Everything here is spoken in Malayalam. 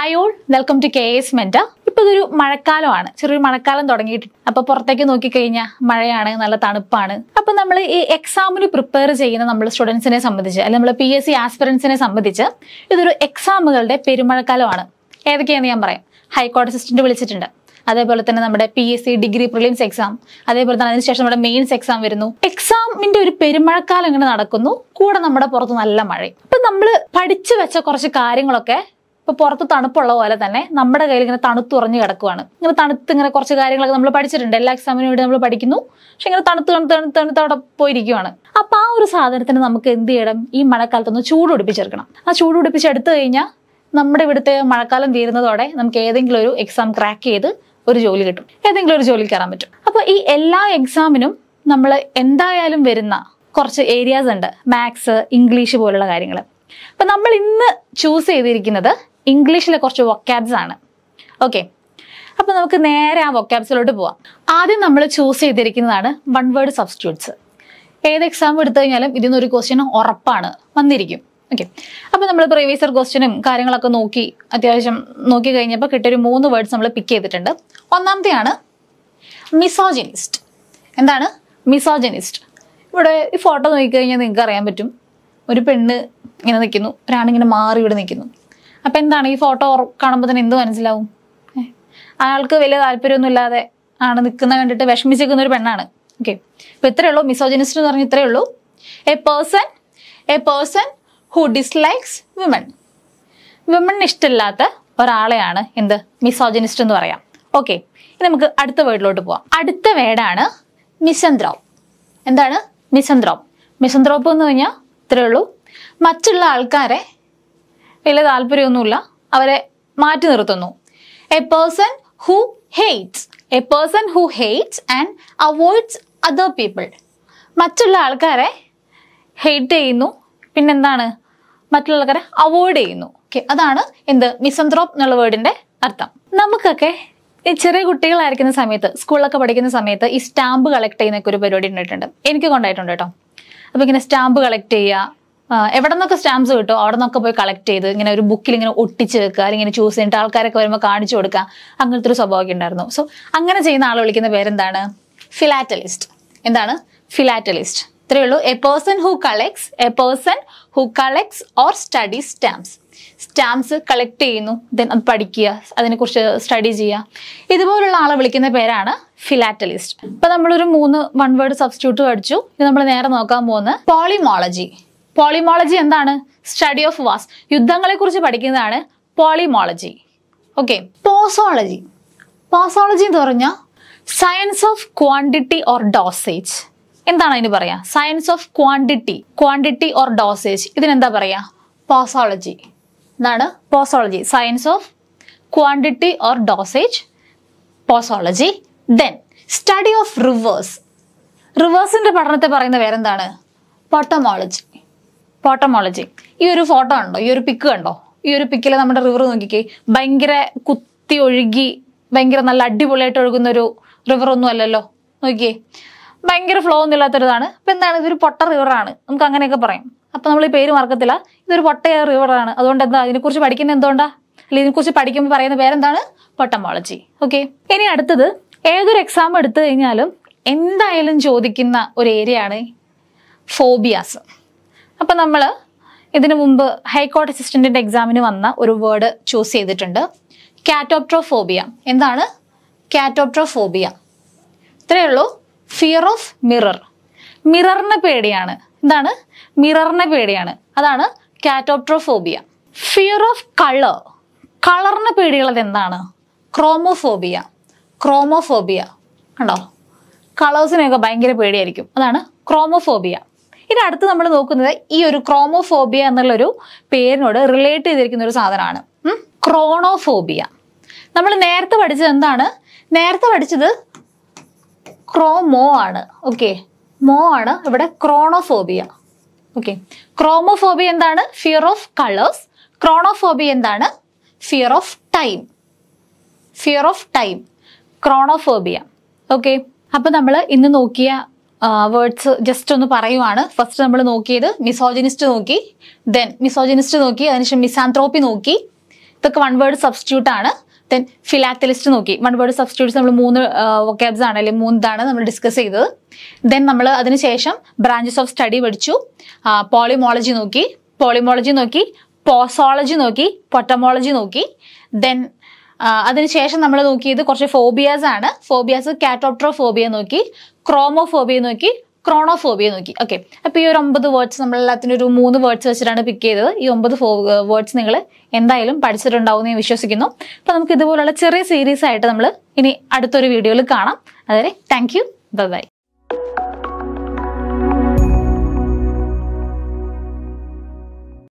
hi all welcome to K S മെന്റ ഇപ്പൊ ഇതൊരു മഴക്കാലമാണ് ചെറിയൊരു മഴക്കാലം തുടങ്ങിയിട്ട് അപ്പൊ പുറത്തേക്ക് നോക്കിക്കഴിഞ്ഞാൽ മഴയാണ് നല്ല തണുപ്പാണ് അപ്പൊ നമ്മൾ ഈ എക്സാമിന് പ്രിപ്പയർ ചെയ്യുന്ന നമ്മൾ സ്റ്റുഡൻസിനെ സംബന്ധിച്ച് അല്ലെങ്കിൽ നമ്മൾ പി എസ് സി ആസ്പിറൻസിനെ സംബന്ധിച്ച് ഇതൊരു എക്സാമുകളുടെ പെരുമഴക്കാലമാണ് ഏതൊക്കെയാണെന്ന് ഞാൻ പറയാം ഹൈക്കോടതി അസിസ്റ്റന്റ് വിളിച്ചിട്ടുണ്ട് അതേപോലെ തന്നെ നമ്മുടെ P S C degree prelims exam അതേപോലെ തന്നെ അതിനുശേഷം നമ്മുടെ മെയിൻസ് എക്സാം വരുന്നു എക്സാമിന്റെ ഒരു പെരുമഴക്കാലം ഇങ്ങനെ നടക്കുന്നു കൂടെ നമ്മുടെ പുറത്ത് നല്ല മഴ അപ്പൊ നമ്മൾ പഠിച്ചു വെച്ച കുറച്ച് കാര്യങ്ങളൊക്കെ ഇപ്പൊ പുറത്ത് തണുപ്പുള്ള പോലെ തന്നെ നമ്മുടെ കയ്യിൽ ഇങ്ങനെ തണുത്തുറഞ്ഞ് കിടക്കുവാണ് ഇങ്ങനെ തണുത്ത് ഇങ്ങനെ കുറച്ച് കാര്യങ്ങളൊക്കെ നമ്മൾ പഠിച്ചിട്ടുണ്ട് എല്ലാ എക്സാമിനും വേണ്ടി നമ്മൾ പഠിക്കുന്നു പക്ഷെ ഇങ്ങനെ തണുത്ത് തണുത്ത് തണുത്ത് തണുത്ത് അവിടെ പോയിരിക്കുവാണ് അപ്പൊ ആ ഒരു സാധനത്തിന് നമുക്ക് എന്ത് ചെയ്യണം ഈ മഴക്കാലത്തൊന്ന് ചൂട് പിടിപ്പിച്ചെടുക്കണം ആ ചൂട് പിടിപ്പിച്ചെടുത്തു കഴിഞ്ഞാൽ നമ്മുടെ ഇവിടുത്തെ മഴക്കാലം തീരുന്നതോടെ നമുക്ക് ഏതെങ്കിലും ഒരു എക്സാം ക്രാക്ക് ചെയ്ത് ഒരു ജോലി കിട്ടും ഏതെങ്കിലും ഒരു ജോലി കയറാൻ പറ്റും അപ്പോൾ ഈ എല്ലാ എക്സാമിനും നമ്മൾ എന്തായാലും വരുന്ന കുറച്ച് ഏരിയാസ് ഉണ്ട് മാത്സ് ഇംഗ്ലീഷ് പോലുള്ള കാര്യങ്ങൾ അപ്പൊ നമ്മൾ ഇന്ന് ചൂസ് ചെയ്തിരിക്കുന്നത് ഇംഗ്ലീഷിലെ കുറച്ച് വൊക്കാബ്സ് ആണ് ഓക്കെ അപ്പോൾ നമുക്ക് നേരെ ആ വൊക്കാബ്സിലോട്ട് പോവാം ആദ്യം നമ്മൾ ചൂസ് ചെയ്തിരിക്കുന്നതാണ് വൺ വേർഡ് സബ്സ്റ്റിറ്റ്യൂട്ട്സ് ഏത് എക്സാം എടുത്തു കഴിഞ്ഞാലും ഇതിൽ നിന്നൊരു ക്വസ്റ്റ്യൻ ഉറപ്പാണ് വന്നിരിക്കും ഓക്കെ അപ്പോൾ നമ്മൾ പ്രീവിയസർ ക്വസ്റ്റ്യനും കാര്യങ്ങളൊക്കെ നോക്കി അത്യാവശ്യം നോക്കി കഴിഞ്ഞപ്പോൾ കിട്ടിയൊരു മൂന്ന് വേർഡ്സ് നമ്മൾ പിക്ക് ചെയ്തിട്ടുണ്ട് ഒന്നാമത്തെയാണ് മിസോജിനിസ്റ്റ് എന്താണ് മിസോജിനിസ്റ്റ് ഇവിടെ ഈ ഫോട്ടോ നോക്കിക്കഴിഞ്ഞാൽ നിങ്ങൾക്ക് അറിയാൻ പറ്റും ഒരു പെണ്ണ് ഇങ്ങനെ നിൽക്കുന്നു ഒരാണിങ്ങനെ മാറി ഇവിടെ നിൽക്കുന്നു അപ്പൊ എന്താണ് ഈ ഫോട്ടോ കാണുമ്പോൾ തന്നെ എന്ത് മനസ്സിലാവും അയാൾക്ക് വലിയ താല്പര്യമൊന്നും ഇല്ലാതെ ആണ് നിൽക്കുന്ന കണ്ടിട്ട് വിഷമിച്ചിരിക്കുന്ന ഒരു പെണ്ണാണ് ഓക്കെ അപ്പം ഇത്രയേ ഉള്ളൂ മിസോജിനിസ്റ്റ് എന്ന് പറഞ്ഞ ഇത്രയേ ഉള്ളൂ a person a person who dislikes women വിമണിന് ഇഷ്ടമില്ലാത്ത ഒരാളെയാണ് എന്ത് മിസോജിനിസ്റ്റ് എന്ന് പറയാം ഓക്കെ ഇനി നമുക്ക് അടുത്ത വേർഡിലോട്ട് പോവാം അടുത്ത വേർഡാണ് മിസന്ത്രോപ്പ് എന്താണ് മിസന്ത്രോപ്പ് മിസന്ത്രോപ്പ് എന്ന് പറഞ്ഞാൽ ഇത്രയേ ഉള്ളൂ മറ്റുള്ള ആൾക്കാരെ വലിയ താല്പര്യമൊന്നുമില്ല അവരെ മാറ്റി നിർത്തുന്നു a person who hates a person who hates and avoids other people മറ്റുള്ള ആൾക്കാരെ ഹെയ്റ്റ് ചെയ്യുന്നു പിന്നെന്താണ് മറ്റുള്ള ആൾക്കാരെ അവോയ്ഡ് ചെയ്യുന്നു ഓക്കെ അതാണ് എന്ത് മിസന്ത്രോപ്പ് എന്നുള്ള വേർഡിന്റെ അർത്ഥം നമുക്കൊക്കെ ഈ ചെറിയ കുട്ടികളായിരിക്കുന്ന സമയത്ത് സ്കൂളിലൊക്കെ പഠിക്കുന്ന സമയത്ത് ഈ സ്റ്റാമ്പ് കളക്ട് ചെയ്യുന്നൊക്കെ ഒരു പരിപാടി ഉണ്ടായിട്ടുണ്ട് എനിക്ക് കൊണ്ടായിട്ടുണ്ട് കേട്ടോ അപ്പോൾ ഇങ്ങനെ സ്റ്റാമ്പ് കളക്ട് ചെയ്യുക എവിടെ നിന്നൊക്കെ സ്റ്റാമ്പ്സ് കിട്ടും അവിടെ നിന്നൊക്കെ പോയി കളക്ട് ചെയ്ത് ഇങ്ങനെ ഒരു ബുക്കിൽ ഇങ്ങനെ ഒട്ടിച്ച് വെക്കുക അല്ലെങ്കിൽ ഇങ്ങനെ ചൂസ് ചെയ്തിട്ട് ആൾക്കാരൊക്കെ വരുമ്പോൾ കാണിച്ചു കൊടുക്കുക അങ്ങനത്തെ ഒരു സ്വഭാവമൊക്കെ ഉണ്ടായിരുന്നു സോ അങ്ങനെ ചെയ്യുന്ന ആൾ വിളിക്കുന്ന പേരെന്താണ് ഫിലാറ്റലിസ്റ്റ് എന്താണ് ഫിലാറ്റലിസ്റ്റ് ഇത്രയേ ഉള്ളൂ a person who collects a person who collects or study stamps stamps collect ചെയ്യുന്നു ദെൻ അത് പഠിക്കുക അതിനെക്കുറിച്ച് സ്റ്റഡി ചെയ്യുക ഇതുപോലുള്ള ആളെ വിളിക്കുന്ന പേരാണ് ഫിലാറ്റലിസ്റ്റ് ഇപ്പം നമ്മളൊരു മൂന്ന് വൺ വേർഡ് സബ്സ്റ്റിറ്റ്യൂട്ട് പഠിച്ചു ഇത് നമ്മൾ നേരെ നോക്കാൻ പോകുന്നത് പോളിമോളജി പോളിമോളജി എന്താണ് സ്റ്റഡി ഓഫ് വാസ് യുദ്ധങ്ങളെ കുറിച്ച് പഠിക്കുന്നതാണ് പോളിമോളജി ഓക്കെ പോസോളജി പോസോളജി എന്ന് പറഞ്ഞാൽ science of quantity or dosage എന്താണ് അതിന് പറയാ science of quantity quantity or dosage ഇതിനെന്താ പറയാ പോസോളജി എന്താണ് posology science of quantity or dosage posology then study of rivers റിവേഴ്സിന്റെ പഠനത്തെ പറയുന്ന പേരെന്താണ് പൊട്ടമോളജി പോട്ടമോളജി ഈ ഒരു ഫോട്ടോ ഉണ്ടോ ഈ ഒരു പിക്ക് കണ്ടോ ഈ ഒരു പിക്കിൽ നമ്മുടെ റിവർ നോക്കിക്കേ ഭയങ്കര കുത്തി ഒഴുകി ഭയങ്കര നല്ല അടിപൊളിയായിട്ട് ഒഴുകുന്ന ഒരു റിവർ ഒന്നും അല്ലല്ലോ നോക്കിയേ ഭയങ്കര ഫ്ലോ ഒന്നും ഇല്ലാത്തൊരിതാണ് അപ്പം എന്താണ് ഇതൊരു പൊട്ട റിവറാണ് നമുക്ക് അങ്ങനെയൊക്കെ പറയാം അപ്പം നമ്മൾ ഈ പേര് മറക്കത്തില്ല ഇതൊരു പൊട്ടയ റിവറാണ് അതുകൊണ്ട് എന്താ ഇതിനെക്കുറിച്ച് പഠിക്കുന്നത് എന്തുകൊണ്ടാ അല്ലെങ്കിൽ ഇതിനെക്കുറിച്ച് പഠിക്കുമ്പോൾ പറയുന്ന പേരെന്താണ് പൊട്ടമോളജി ഓക്കെ ഇനി അടുത്തത് ഏതൊരു എക്സാം എടുത്തു കഴിഞ്ഞാലും എന്തായാലും ചോദിക്കുന്ന ഒരു ഏരിയയാണ് ഫോബിയാസ് അപ്പോൾ നമ്മൾ ഇതിനു മുമ്പ് ഹൈക്കോർട്ട് അസിസ്റ്റന്റിന്റെ എക്സാമിന് വന്ന ഒരു വേർഡ് ചൂസ് ചെയ്തിട്ടുണ്ട് കാറ്റോപ്ട്രോഫോബിയ എന്താണ് കാറ്റോപ്ട്രോഫോബിയ ഇത്രയേ ഉള്ളൂ ഫിയർ ഓഫ് മിറർ മിററിന് പേടിയാണ് എന്താണ് മിററിന് പേടിയാണ് അതാണ് കാറ്റോപ്ട്രോഫോബിയ ഫിയർ ഓഫ് കളർ കളറിന് പേടിയുള്ളത് എന്താണ് ക്രോമോഫോബിയ ക്രോമോഫോബിയ കണ്ടോ കളേഴ്സിനെയൊക്കെ ഭയങ്കര പേടിയായിരിക്കും അതാണ് ക്രോമോഫോബിയ ഇനി അടുത്ത് നമ്മൾ നോക്കുന്നത് ഈ ഒരു ക്രോമോഫോബിയ എന്നുള്ളൊരു പേരിനോട് റിലേറ്റ് ചെയ്തിരിക്കുന്ന ഒരു സാധനമാണ് ക്രോണോഫോബിയ നമ്മൾ നേരത്തെ പഠിച്ചത് എന്താണ് നേരത്തെ പഠിച്ചത് ക്രോമോ ആണ് ഓക്കെ മോ ആണ് ഇവിടെ ക്രോണോഫോബിയ ഓക്കെ ക്രോമോഫോബിയ എന്താണ് ഫിയർ ഓഫ് കളേഴ്സ് ക്രോണോഫോബിയ എന്താണ് fear of time fear of time chronophobia okay അപ്പോൾ നമ്മൾ ഇന്ന് നോക്കിയ വേർഡ്സ് ജസ്റ്റ് ഒന്ന് പറയുവാണ് ഫസ്റ്റ് നമ്മൾ നോക്കിയത് മിസോജിനിസ്റ്റ് നോക്കി ദെൻ മിസോജിനിസ്റ്റ് നോക്കി അതിനുശേഷം മിസാൻത്രോപ്പി നോക്കി ഇതൊക്കെ വൺ വേർഡ് സബ്സ്റ്റിറ്റ്യൂട്ട് ആണ് ദെൻ ഫിലാത്തലിസ്റ്റ് നോക്കി വൺ വേർഡ് സബ്സ്റ്റിറ്റ്യൂട്ട്സ് നമ്മൾ മൂന്ന് വൊക്കാബ്സ് ആണ് അല്ലെങ്കിൽ മൂന്ന് നമ്മൾ ഡിസ്കസ് ചെയ്തത് ദെൻ നമ്മൾ അതിനുശേഷം ബ്രാഞ്ചസ് ഓഫ് സ്റ്റഡി പഠിച്ചു പോളിമോളജി നോക്കി പോളിമോളജി നോക്കി പോസോളജി നോക്കി പൊട്ടമോളജി നോക്കി ദെൻ അതിനുശേഷം നമ്മൾ നോക്കിയത് കുറച്ച് ഫോബിയാസ് ആണ് ഫോബിയാസ് കാറ്റോപ്ട്രോ ഫോബിയ നോക്കി ക്രോമോഫോബിയ നോക്കി ക്രോണോഫോബിയ നോക്കി ഓക്കെ അപ്പോൾ ഈ ഒരു ഒമ്പത് വേർഡ്സ് നമ്മൾ എല്ലാത്തിനും ഒരു മൂന്ന് വേർഡ്സ് വെച്ചിട്ടാണ് പിക്ക് ചെയ്തത് ഈ ഒമ്പത് വേർഡ്സ് നിങ്ങൾ എന്തായാലും പഠിച്ചിട്ടുണ്ടാവും എന്ന് വിശ്വസിക്കുന്നു അപ്പോൾ നമുക്ക് ഇതുപോലുള്ള ചെറിയ സീരീസ് ആയിട്ട് നമ്മൾ ഇനി അടുത്തൊരു വീഡിയോയിൽ കാണാം അതുവരെ താങ്ക് യു ബൈ